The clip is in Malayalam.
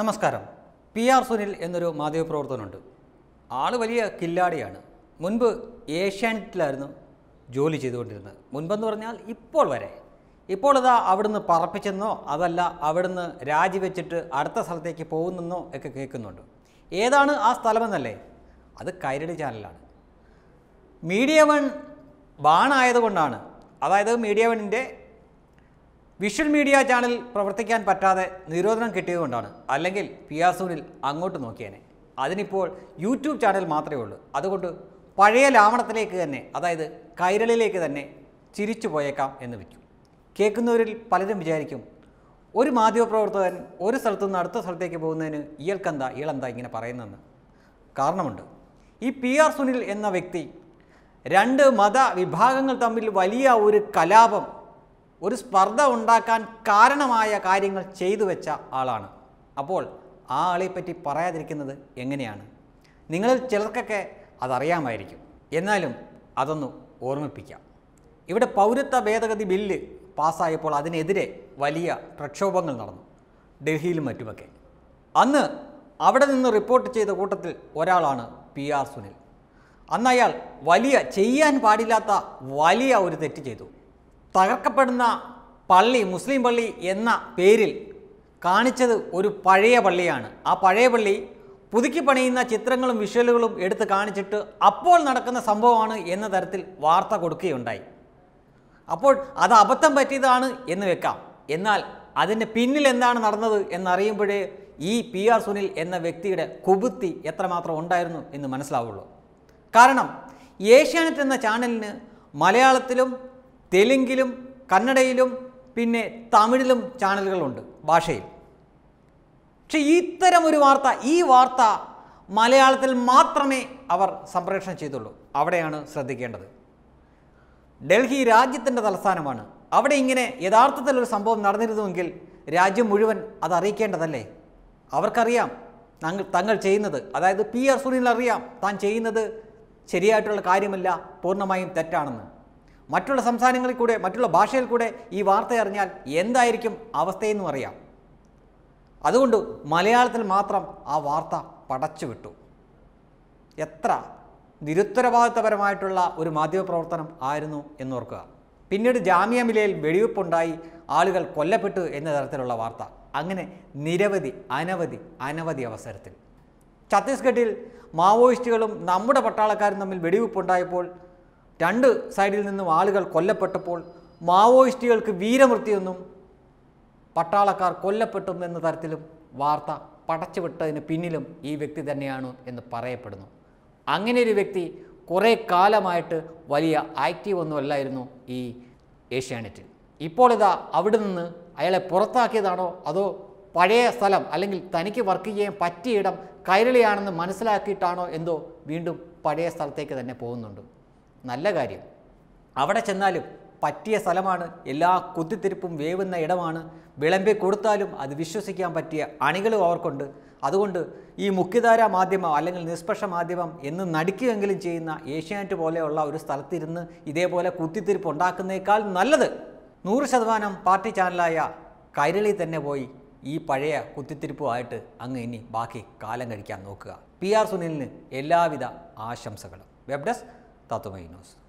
നമസ്കാരം പി ആർ സുനിൽ എന്നൊരു മാധ്യമ മാധ്യമപ്രവർത്തകനുണ്ട് ആൾ വലിയ കില്ലാടിയാണ് മുൻപ് ഏഷ്യാനെറ്റിലായിരുന്നു ജോലി ചെയ്തുകൊണ്ടിരുന്നത് മുൻപെന്ന് പറഞ്ഞാൽ ഇപ്പോൾ വരെ ഇപ്പോൾ ഇതാ അവിടുന്ന് പറപ്പിച്ചെന്നോ അതല്ല അവിടുന്ന് രാജിവെച്ചിട്ട് അടുത്ത സ്ഥലത്തേക്ക് പോകുന്നെന്നോ ഒക്കെ കേൾക്കുന്നുണ്ട് ഏതാണ് ആ സ്ഥലമെന്നല്ലേ അത് കൈരടി ചാനലാണ് മീഡിയ വൺ ബാണായതുകൊണ്ടാണ് അതായത് മീഡിയ വണ്ണിൻ്റെ വിഷ്വൽ മീഡിയ ചാനൽ പ്രവർത്തിക്കാൻ പറ്റാതെ നിരോധനം കിട്ടിയതുകൊണ്ടാണ് അല്ലെങ്കിൽ പിയാസൂനിൽ അങ്ങോട്ട് നോക്കിയേനെ അതിനിപ്പോൾ യൂട്യൂബ് ചാനൽ മാത്രമേ ഉള്ളൂ അതുകൊണ്ട് പഴയ ലാവണത്തിലേക്ക് തന്നെ അതായത് കൈരളിലേക്ക് തന്നെ ചിരിച്ചു പോയേക്കാം എന്ന് വെച്ചു കേൾക്കുന്നവരിൽ പലരും വിചാരിക്കും ഒരു മാധ്യമപ്രവർത്തകൻ ഒരു സ്ഥലത്തു നിന്ന് അടുത്ത സ്ഥലത്തേക്ക് പോകുന്നതിന് ഇയാൾക്കെന്താ ഇയാളെന്താ ഇങ്ങനെ പറയുന്നതെന്ന് കാരണമുണ്ട് ഈ പി ആർ സുനിൽ എന്ന വ്യക്തി രണ്ട് മത വിഭാഗങ്ങൾ തമ്മിൽ വലിയ ഒരു കലാപം ഒരു സ്പർദ്ധ ഉണ്ടാക്കാൻ കാരണമായ കാര്യങ്ങൾ ചെയ്തു വെച്ച ആളാണ് അപ്പോൾ ആ ആളെപ്പറ്റി പറയാതിരിക്കുന്നത് എങ്ങനെയാണ് നിങ്ങളിൽ ചിലർക്കൊക്കെ അതറിയാമായിരിക്കും എന്നാലും അതൊന്ന് ഓർമ്മിപ്പിക്കാം ഇവിടെ പൗരത്വ ഭേദഗതി ബില്ല് പാസ്സായപ്പോൾ അതിനെതിരെ വലിയ പ്രക്ഷോഭങ്ങൾ നടന്നു ഡൽഹിയിലും മറ്റുമൊക്കെ അന്ന് അവിടെ നിന്ന് റിപ്പോർട്ട് ചെയ്ത കൂട്ടത്തിൽ ഒരാളാണ് പി ആർ സുനിൽ അന്ന് അയാൾ വലിയ ചെയ്യാൻ പാടില്ലാത്ത വലിയ ഒരു തെറ്റ് ചെയ്തു തകർക്കപ്പെടുന്ന പള്ളി മുസ്ലിം പള്ളി എന്ന പേരിൽ കാണിച്ചത് ഒരു പഴയ പള്ളിയാണ് ആ പഴയ പള്ളി പുതുക്കി പണിയുന്ന ചിത്രങ്ങളും വിഷ്വലുകളും എടുത്ത് കാണിച്ചിട്ട് അപ്പോൾ നടക്കുന്ന സംഭവമാണ് എന്ന തരത്തിൽ വാർത്ത കൊടുക്കുകയുണ്ടായി അപ്പോൾ അത് അബദ്ധം പറ്റിയതാണ് എന്ന് വെക്കാം എന്നാൽ അതിൻ്റെ പിന്നിൽ എന്താണ് നടന്നത് എന്നറിയുമ്പോഴേ ഈ പി ആർ സുനിൽ എന്ന വ്യക്തിയുടെ കുബുത്തി എത്രമാത്രം ഉണ്ടായിരുന്നു എന്ന് മനസ്സിലാവുള്ളൂ കാരണം ഏഷ്യാനെറ്റ് എന്ന ചാനലിന് മലയാളത്തിലും തെലുങ്കിലും കന്നഡയിലും പിന്നെ തമിഴിലും ചാനലുകളുണ്ട് ഭാഷയിൽ പക്ഷേ ഇത്തരം ഒരു വാർത്ത ഈ വാർത്ത മലയാളത്തിൽ മാത്രമേ അവർ സംപ്രേഷണം ചെയ്തുള്ളൂ അവിടെയാണ് ശ്രദ്ധിക്കേണ്ടത് ഡൽഹി രാജ്യത്തിൻ്റെ തലസ്ഥാനമാണ് അവിടെ ഇങ്ങനെ യഥാർത്ഥത്തിൽ ഒരു സംഭവം നടന്നിരുന്നുവെങ്കിൽ രാജ്യം മുഴുവൻ അത് അറിയിക്കേണ്ടതല്ലേ അവർക്കറിയാം തങ്ങൾ തങ്ങൾ ചെയ്യുന്നത് അതായത് പി ആർ സുനിൽ അറിയാം താൻ ചെയ്യുന്നത് ശരിയായിട്ടുള്ള കാര്യമല്ല പൂർണ്ണമായും തെറ്റാണെന്ന് മറ്റുള്ള സംസ്ഥാനങ്ങളിൽ കൂടെ മറ്റുള്ള ഭാഷയിൽ കൂടെ ഈ വാർത്ത അറിഞ്ഞാൽ എന്തായിരിക്കും അവസ്ഥയെന്നും അറിയാം അതുകൊണ്ട് മലയാളത്തിൽ മാത്രം ആ വാർത്ത പടച്ചുവിട്ടു എത്ര നിരുത്തരവാദിത്തപരമായിട്ടുള്ള ഒരു മാധ്യമപ്രവർത്തനം ആയിരുന്നു എന്നോർക്കുക പിന്നീട് ജാമ്യ മിലയിൽ വെടിവെപ്പുണ്ടായി ആളുകൾ കൊല്ലപ്പെട്ടു എന്ന തരത്തിലുള്ള വാർത്ത അങ്ങനെ നിരവധി അനവധി അനവധി അവസരത്തിൽ ഛത്തീസ്ഗഡിൽ മാവോയിസ്റ്റുകളും നമ്മുടെ പട്ടാളക്കാരും തമ്മിൽ വെടിവെപ്പുണ്ടായപ്പോൾ രണ്ട് സൈഡിൽ നിന്നും ആളുകൾ കൊല്ലപ്പെട്ടപ്പോൾ മാവോയിസ്റ്റുകൾക്ക് വീരമൃത്യുവെന്നും പട്ടാളക്കാർ കൊല്ലപ്പെട്ടും എന്ന തരത്തിലും വാർത്ത പടച്ചുവിട്ടതിന് പിന്നിലും ഈ വ്യക്തി തന്നെയാണ് എന്ന് പറയപ്പെടുന്നു അങ്ങനെ ഒരു വ്യക്തി കുറേ കാലമായിട്ട് വലിയ ആക്റ്റീവ് ഒന്നുമല്ലായിരുന്നു ഈ ഏഷ്യാനെറ്റിൽ ഇപ്പോൾ ഇതാ അവിടെ നിന്ന് അയാളെ പുറത്താക്കിയതാണോ അതോ പഴയ സ്ഥലം അല്ലെങ്കിൽ തനിക്ക് വർക്ക് ചെയ്യാൻ പറ്റിയ ഇടം കൈരളിയാണെന്ന് മനസ്സിലാക്കിയിട്ടാണോ എന്തോ വീണ്ടും പഴയ സ്ഥലത്തേക്ക് തന്നെ പോകുന്നുണ്ട് നല്ല കാര്യം അവിടെ ചെന്നാലും പറ്റിയ സ്ഥലമാണ് എല്ലാ കുത്തിത്തിരിപ്പും വേവുന്ന ഇടമാണ് വിളമ്പി കൊടുത്താലും അത് വിശ്വസിക്കാൻ പറ്റിയ അണികളും അവർക്കുണ്ട് അതുകൊണ്ട് ഈ മുഖ്യധാര മാധ്യമം അല്ലെങ്കിൽ നിഷ്പക്ഷ മാധ്യമം എന്ന് നടിക്കുകയെങ്കിലും ചെയ്യുന്ന ഏഷ്യാനെറ്റ് പോലെയുള്ള ഒരു സ്ഥലത്തിരുന്ന് ഇതേപോലെ കുത്തിത്തിരിപ്പ് ഉണ്ടാക്കുന്നേക്കാൾ നല്ലത് നൂറ് ശതമാനം പാർട്ടി ചാനലായ കൈരളി തന്നെ പോയി ഈ പഴയ കുത്തിത്തിരിപ്പുമായിട്ട് അങ്ങ് ഇനി ബാക്കി കാലം കഴിക്കാൻ നോക്കുക പി ആർ സുനിലിന് എല്ലാവിധ ആശംസകളും വെബ് ഡെസ്ക് menos